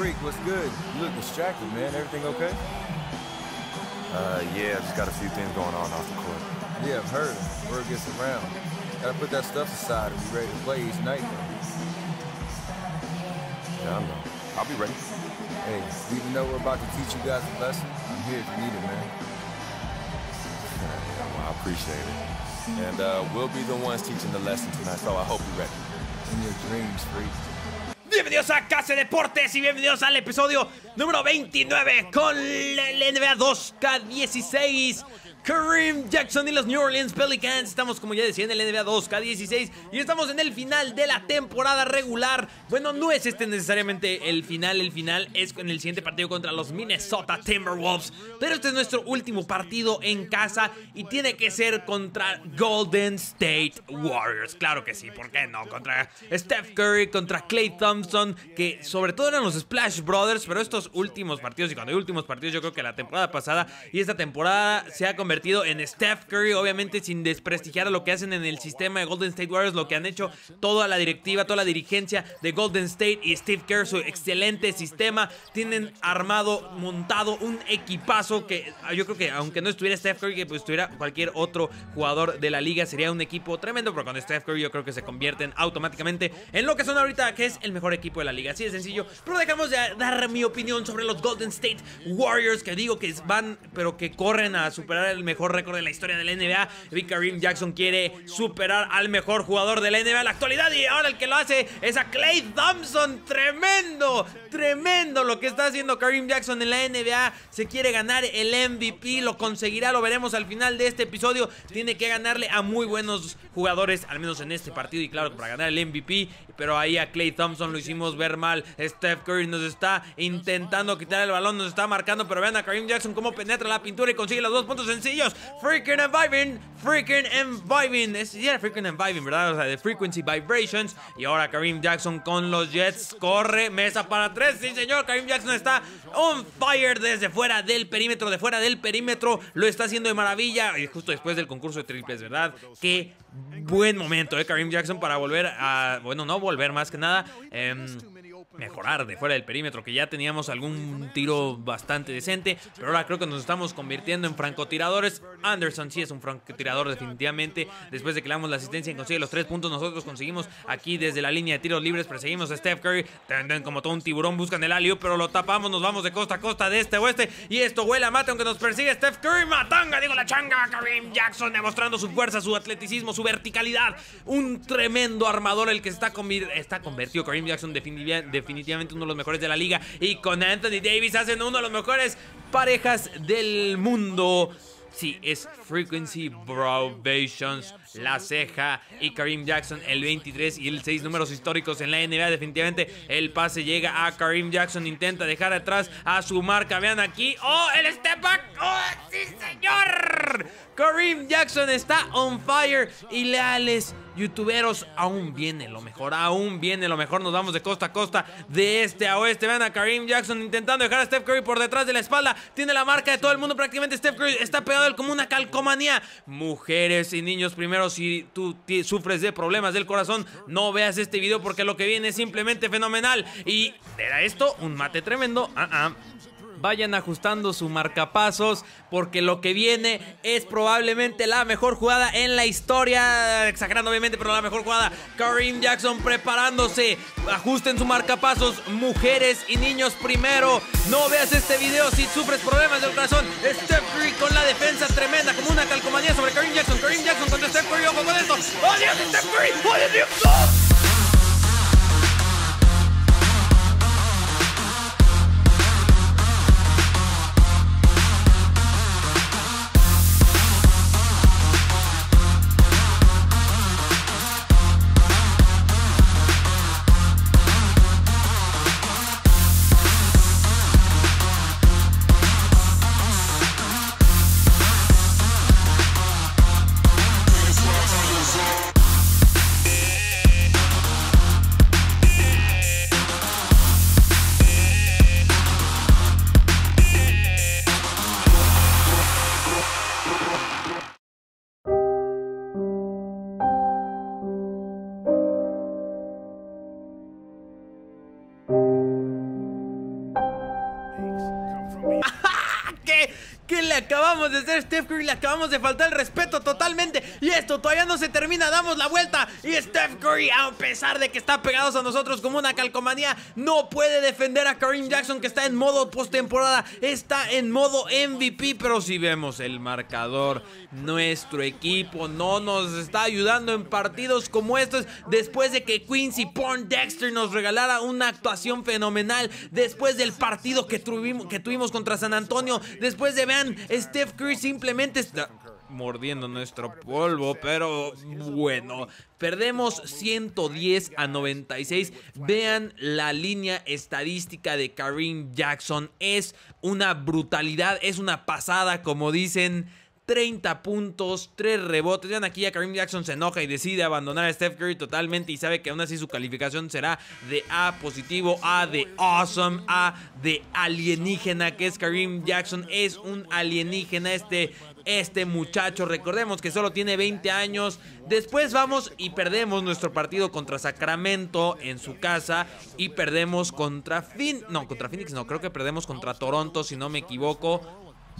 Freak, what's good? You look distracted, man. Everything okay? Uh, yeah, just got a few things going on off the court. Yeah, I've heard. It. Word gets around. Gotta put that stuff aside and be ready to play each night, though. Yeah, I know. I'll be ready. Hey, even though we're about to teach you guys a lesson, I'm here if you need it, man. well, I appreciate it. And uh, we'll be the ones teaching the lesson tonight, so I hope you're ready. In your dreams, Freak. Bienvenidos a Case Deportes y bienvenidos al episodio número 29 con la NBA 2K16. Kareem Jackson y los New Orleans Pelicans. Estamos, como ya decía, en el NBA 2K16 y estamos en el final de la temporada regular. Bueno, no es este necesariamente el final, el final es en el siguiente partido contra los Minnesota Timberwolves. Pero este es nuestro último partido en casa y tiene que ser contra Golden State Warriors. Claro que sí, ¿por qué no? Contra Steph Curry, contra Clay Thompson, que sobre todo eran los Splash Brothers, pero estos últimos partidos y cuando hay últimos partidos, yo creo que la temporada pasada y esta temporada se ha convertido convertido en Steph Curry, obviamente sin desprestigiar a lo que hacen en el sistema de Golden State Warriors, lo que han hecho toda la directiva, toda la dirigencia de Golden State y Steve Kerr, su excelente sistema. Tienen armado, montado un equipazo que ah, yo creo que aunque no estuviera Steph Curry, que pues estuviera cualquier otro jugador de la liga, sería un equipo tremendo, pero con Steph Curry yo creo que se convierten automáticamente en lo que son ahorita, que es el mejor equipo de la liga. Así de sencillo. Pero dejamos de dar mi opinión sobre los Golden State Warriors, que digo que van, pero que corren a superar el el mejor récord de la historia de la NBA. Big Karim Jackson quiere superar al mejor jugador de la NBA en la actualidad y ahora el que lo hace es a Clay Thompson. Tremendo, tremendo lo que está haciendo Karim Jackson en la NBA. Se quiere ganar el MVP, lo conseguirá, lo veremos al final de este episodio. Tiene que ganarle a muy buenos jugadores, al menos en este partido y claro, para ganar el MVP. Pero ahí a Clay Thompson lo hicimos ver mal. Steph Curry nos está intentando quitar el balón, nos está marcando, pero vean a Karim Jackson cómo penetra la pintura y consigue los dos puntos en sí Freaking and Vibing, Freaking and Vibing. Es, Freaking and Vibing, ¿verdad? O sea, de Frequency Vibrations. Y ahora Karim Jackson con los Jets. Corre, mesa para tres. Sí, señor. Karim Jackson está on fire desde fuera del perímetro. De fuera del perímetro. Lo está haciendo de maravilla. Y justo después del concurso de triples, ¿verdad? Qué buen momento, de ¿eh? Karim Jackson para volver a. Bueno, no volver más que nada. Eh, mejorar de fuera del perímetro, que ya teníamos algún tiro bastante decente, pero ahora creo que nos estamos convirtiendo en francotiradores. Anderson sí es un francotirador definitivamente, después de que le damos la asistencia y consigue los tres puntos, nosotros conseguimos aquí desde la línea de tiros libres, perseguimos a Steph Curry, tenden como todo un tiburón, buscan el alio, pero lo tapamos, nos vamos de costa a costa, de este a oeste, y esto huele a mate, aunque nos persigue Steph Curry, matanga, digo la changa, Karim Jackson demostrando su fuerza, su atleticismo, su verticalidad, un tremendo armador el que está, está convertido Karim Jackson definitivamente definitivamente uno de los mejores de la liga. Y con Anthony Davis hacen uno de los mejores parejas del mundo. Sí, es Frequency Probations la Ceja y Kareem Jackson el 23 y el 6 números históricos en la NBA. Definitivamente el pase llega a Kareem Jackson, intenta dejar atrás a su marca. Vean aquí, ¡oh, el step back! ¡Oh, sí señor! Kareem Jackson está on fire y leales youtuberos, aún viene lo mejor, aún viene lo mejor. Nos vamos de costa a costa, de este a oeste. Vean a Karim Jackson intentando dejar a Steph Curry por detrás de la espalda. Tiene la marca de todo el mundo prácticamente. Steph Curry está pegado él como una calcomanía. Mujeres y niños primero si tú sufres de problemas del corazón, no veas este video porque lo que viene es simplemente fenomenal. Y era esto, un mate tremendo. Ah, ah. vayan ajustando su marcapasos porque lo que viene es probablemente la mejor jugada en la historia, exagerando obviamente, pero la mejor jugada. Karim Jackson preparándose, ajusten su marcapasos, mujeres y niños primero. No veas este video si sufres problemas del corazón. Steph con la defensa you so. que le acabamos de hacer Steph Curry? Le acabamos de faltar el respeto totalmente. Y esto todavía no se termina. Damos la vuelta. Y Steph Curry, a pesar de que está pegados a nosotros como una calcomanía, no puede defender a Karim Jackson que está en modo postemporada. Está en modo MVP. Pero si vemos el marcador, nuestro equipo no nos está ayudando en partidos como estos. Después de que Quincy Porn Dexter nos regalara una actuación fenomenal. Después del partido que tuvimos, que tuvimos contra San Antonio. Después de ver Steph Curry simplemente está mordiendo nuestro polvo, pero bueno, perdemos 110 a 96. Vean la línea estadística de Kareem Jackson, es una brutalidad, es una pasada, como dicen. 30 puntos, 3 rebotes. ya aquí, a Karim Jackson se enoja y decide abandonar a Steph Curry totalmente y sabe que aún así su calificación será de A positivo, A de awesome, A de alienígena, que es Karim Jackson. Es un alienígena este, este muchacho. Recordemos que solo tiene 20 años. Después vamos y perdemos nuestro partido contra Sacramento en su casa y perdemos contra Phoenix. No, contra Phoenix no, creo que perdemos contra Toronto, si no me equivoco.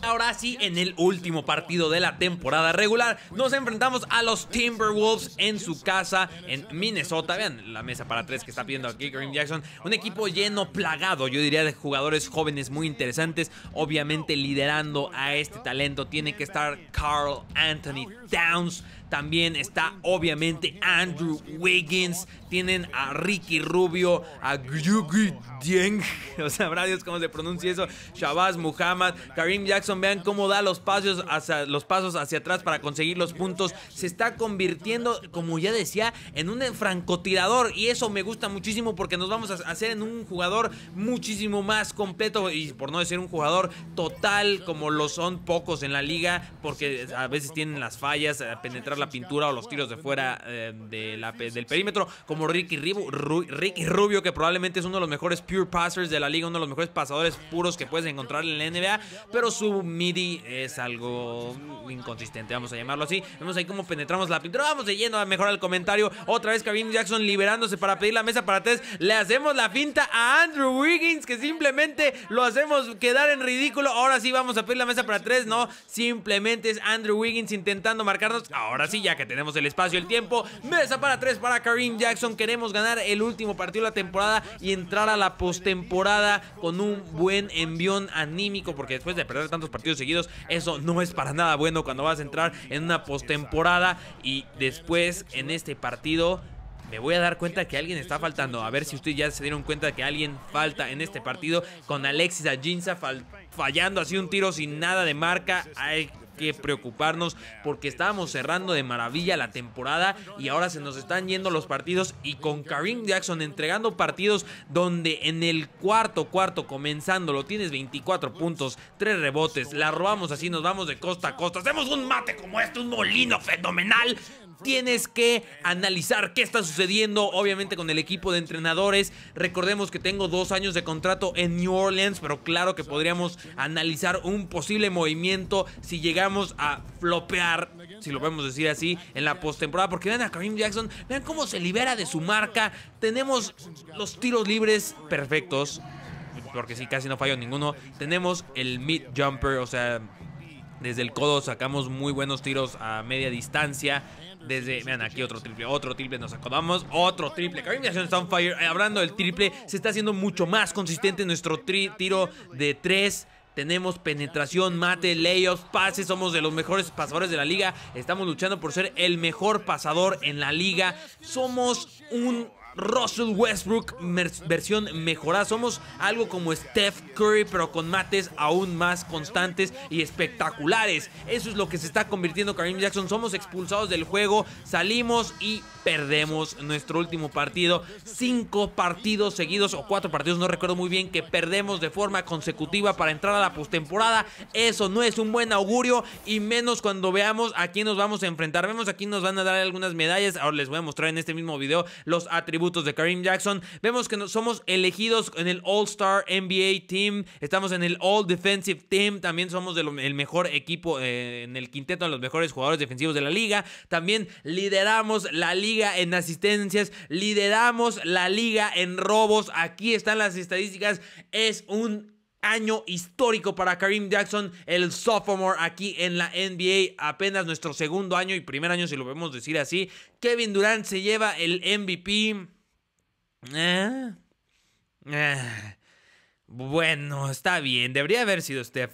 Ahora sí, en el último partido de la temporada regular, nos enfrentamos a los Timberwolves en su casa en Minnesota. Vean la mesa para tres que está pidiendo aquí Green Jackson. Un equipo lleno, plagado, yo diría, de jugadores jóvenes muy interesantes. Obviamente liderando a este talento tiene que estar Carl Anthony Towns. También está obviamente Andrew Wiggins. Tienen a Ricky Rubio, a Gyugi Dieng. O sabrá Dios cómo se pronuncia eso. Shabazz Muhammad, Karim Jackson. Vean cómo da los pasos, hacia, los pasos hacia atrás para conseguir los puntos. Se está convirtiendo, como ya decía, en un francotirador. Y eso me gusta muchísimo porque nos vamos a hacer en un jugador muchísimo más completo. Y por no decir un jugador total, como lo son pocos en la liga, porque a veces tienen las fallas, penetrar la pintura o los tiros de fuera eh, del perímetro, como Ricky, Ribu, Ricky Rubio, que probablemente es uno de los mejores pure passers de la liga, uno de los mejores pasadores puros que puedes encontrar en la NBA, pero su midi es algo inconsistente, vamos a llamarlo así. Vemos ahí cómo penetramos la pintura, vamos yendo a mejorar el comentario. Otra vez Kevin Jackson liberándose para pedir la mesa para tres le hacemos la finta a Andrew Wiggins, que simplemente lo hacemos quedar en ridículo. Ahora sí vamos a pedir la mesa para tres, no, simplemente es Andrew Wiggins intentando marcarnos. Ahora sí, ya que tenemos el espacio, el tiempo. Mesa para tres para Karim Jackson. Queremos ganar el último partido de la temporada y entrar a la postemporada con un buen envión anímico, porque después de perder tantos partidos seguidos, eso no es para nada bueno cuando vas a entrar en una postemporada y después en este partido me voy a dar cuenta que alguien está faltando. A ver si ustedes ya se dieron cuenta que alguien falta en este partido con Alexis Ajinza fallando así un tiro sin nada de marca que preocuparnos porque estábamos cerrando de maravilla la temporada y ahora se nos están yendo los partidos y con Karim Jackson entregando partidos donde en el cuarto cuarto comenzando, lo tienes 24 puntos, 3 rebotes, la robamos así, nos vamos de costa a costa, hacemos un mate como este, un molino fenomenal tienes que analizar qué está sucediendo, obviamente con el equipo de entrenadores. Recordemos que tengo dos años de contrato en New Orleans, pero claro que podríamos analizar un posible movimiento si llegamos vamos a flopear, si lo podemos decir así, en la postemporada. Porque vean a Karim Jackson, vean cómo se libera de su marca. Tenemos los tiros libres perfectos, porque sí, casi no falló ninguno. Tenemos el mid jumper, o sea, desde el codo sacamos muy buenos tiros a media distancia. Desde, vean aquí otro triple, otro triple, nos acordamos, otro triple. Karim Jackson está on fire. Eh, hablando del triple, se está haciendo mucho más consistente nuestro tiro de tres. Tenemos penetración, mate, layoffs, pases. Somos de los mejores pasadores de la liga. Estamos luchando por ser el mejor pasador en la liga. Somos un Russell Westbrook versión mejorada. Somos algo como Steph Curry, pero con mates aún más constantes y espectaculares. Eso es lo que se está convirtiendo Karim Jackson. Somos expulsados del juego, salimos y perdemos nuestro último partido. Cinco partidos seguidos o cuatro partidos, no recuerdo muy bien, que perdemos de forma consecutiva para entrar a la postemporada. Eso no es un buen augurio y menos cuando veamos a quién nos vamos a enfrentar. Vemos aquí nos van a dar algunas medallas. Ahora les voy a mostrar en este mismo video los atributos de Kareem Jackson. Vemos que somos elegidos en el All-Star NBA Team, estamos en el All-Defensive Team, también somos el mejor equipo eh, en el quinteto de los mejores jugadores defensivos de la liga. También lideramos la liga en asistencias, lideramos la liga en robos. Aquí están las estadísticas. Es un año histórico para Karim Jackson, el sophomore aquí en la NBA, apenas nuestro segundo año y primer año si lo podemos decir así. Kevin Durant se lleva el MVP. Eh, eh, bueno, está bien, debería haber sido Steph.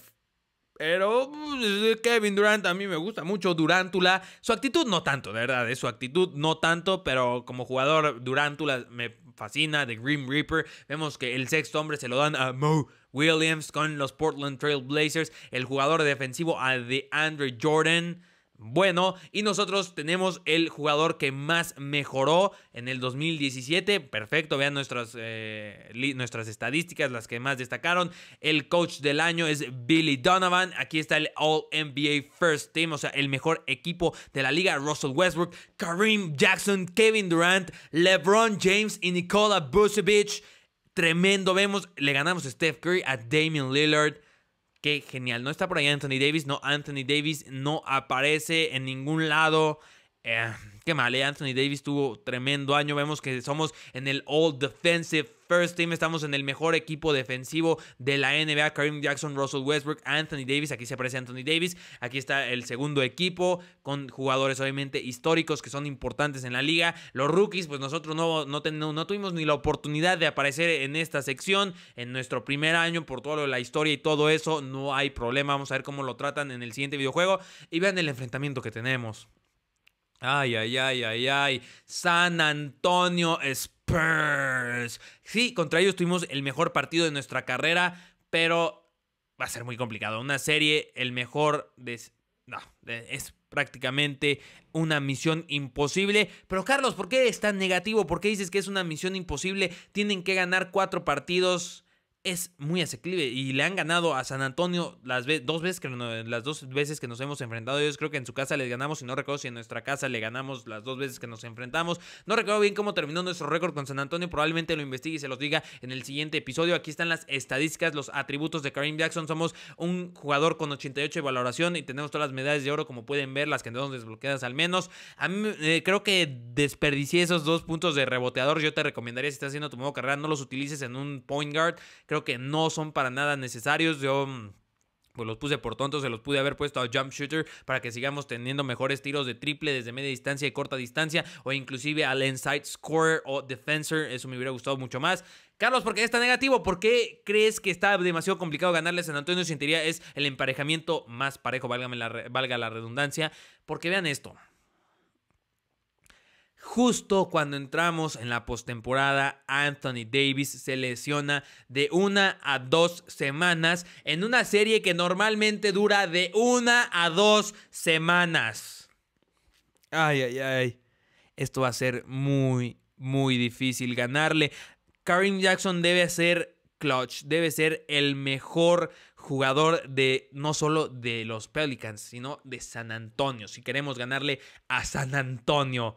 Pero pues, Kevin Durant a mí me gusta mucho, Durantula. Su actitud no tanto, de verdad, eh, su actitud no tanto, pero como jugador Durantula me fascina, de Grim Reaper. Vemos que el sexto hombre se lo dan a Mo Williams con los Portland Trail Blazers, el jugador defensivo a Andrew Jordan bueno. Y nosotros tenemos el jugador que más mejoró en el 2017. Perfecto, vean nuestras, eh, nuestras estadísticas, las que más destacaron. El coach del año es Billy Donovan. Aquí está el All NBA First Team, o sea, el mejor equipo de la liga. Russell Westbrook, Kareem Jackson, Kevin Durant, LeBron James y Nikola Vucevic. Tremendo, vemos, le ganamos a Steph Curry, a Damian Lillard Qué genial. No está por ahí Anthony Davis. No, Anthony Davis no aparece en ningún lado. Eh, qué mal, Anthony Davis tuvo tremendo año. Vemos que somos en el All Defensive First Team. Estamos en el mejor equipo defensivo de la NBA. Karim Jackson, Russell Westbrook, Anthony Davis. Aquí se aparece Anthony Davis. Aquí está el segundo equipo con jugadores obviamente históricos que son importantes en la liga. Los rookies, pues nosotros no, no tuvimos ni la oportunidad de aparecer en esta sección. En nuestro primer año, por todo lo la historia y todo eso, no hay problema. Vamos a ver cómo lo tratan en el siguiente videojuego. Y vean el enfrentamiento que tenemos. Ay, ay, ay, ay, ay. San Antonio Spurs. Sí, contra ellos tuvimos el mejor partido de nuestra carrera, pero va a ser muy complicado. Una serie, el mejor de... No, es prácticamente una misión imposible. Pero Carlos, ¿por qué es tan negativo? ¿Por qué dices que es una misión imposible? Tienen que ganar cuatro partidos es muy asequible y le han ganado a San Antonio las dos veces que las dos veces que nos hemos enfrentado. Yo creo que en su casa les ganamos y no recuerdo si en nuestra casa le ganamos las dos veces que nos enfrentamos. No recuerdo bien cómo terminó nuestro récord con San Antonio, probablemente lo investigue y se los diga en el siguiente episodio. Aquí están las estadísticas, los atributos de Karim Jackson. Somos un jugador con 88 de valoración y tenemos todas las medallas de oro como pueden ver, las que tenemos desbloqueadas al menos. A mí eh, creo que desperdicié esos dos puntos de reboteador. Yo te recomendaría si estás haciendo tu nuevo carrera no los utilices en un point guard que no son para nada necesarios. Yo mm, pues los puse por tontos, se los pude haber puesto a jump shooter para que sigamos teniendo mejores tiros de triple desde media distancia y corta distancia, o inclusive al inside scorer o defensor, eso me hubiera gustado mucho más. Carlos, porque qué está negativo? ¿Por qué crees que está demasiado complicado ganarles a San Antonio? Si es el emparejamiento más parejo, válgame la, valga la redundancia, porque vean esto. Justo cuando entramos en la postemporada, Anthony Davis se lesiona de una a dos semanas en una serie que normalmente dura de una a dos semanas. Ay, ay, ay. Esto va a ser muy, muy difícil ganarle. Karim Jackson debe ser clutch, debe ser el mejor jugador de no solo de los Pelicans, sino de San Antonio. Si queremos ganarle a San Antonio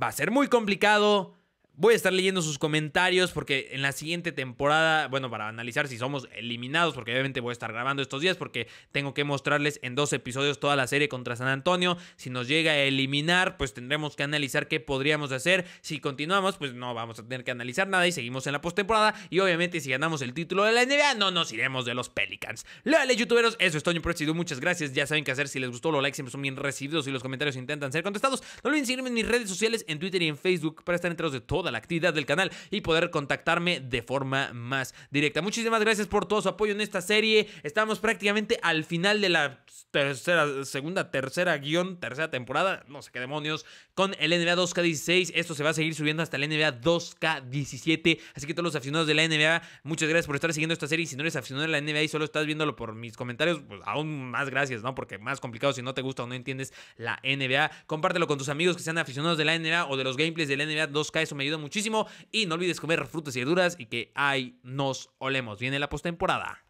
va a ser muy complicado Voy a estar leyendo sus comentarios porque en la siguiente temporada, bueno, para analizar si somos eliminados, porque obviamente voy a estar grabando estos días porque tengo que mostrarles en dos episodios toda la serie contra San Antonio. Si nos llega a eliminar, pues tendremos que analizar qué podríamos hacer. Si continuamos, pues no vamos a tener que analizar nada y seguimos en la postemporada. Y obviamente si ganamos el título de la NBA, no nos iremos de los Pelicans. Leales youtuberos, eso es Toño Presidio. Muchas gracias. Ya saben qué hacer. Si les gustó, los likes siempre son bien recibidos y los comentarios intentan ser contestados. No olviden seguirme en mis redes sociales, en Twitter y en Facebook para estar enteros de todas la actividad del canal y poder contactarme de forma más directa. Muchísimas gracias por todo su apoyo en esta serie. Estamos prácticamente al final de la tercera, segunda, tercera guión, tercera temporada, no sé qué demonios, con el NBA 2K16. Esto se va a seguir subiendo hasta el NBA 2K17. Así que todos los aficionados de la NBA, muchas gracias por estar siguiendo esta serie. Si no eres aficionado de la NBA y solo estás viéndolo por mis comentarios, pues aún más gracias, ¿no? Porque más complicado si no te gusta o no entiendes la NBA. Compártelo con tus amigos que sean aficionados de la NBA o de los gameplays de la NBA 2K. Eso me ayuda muchísimo y no olvides comer frutas y verduras y que ahí nos olemos. Viene la postemporada.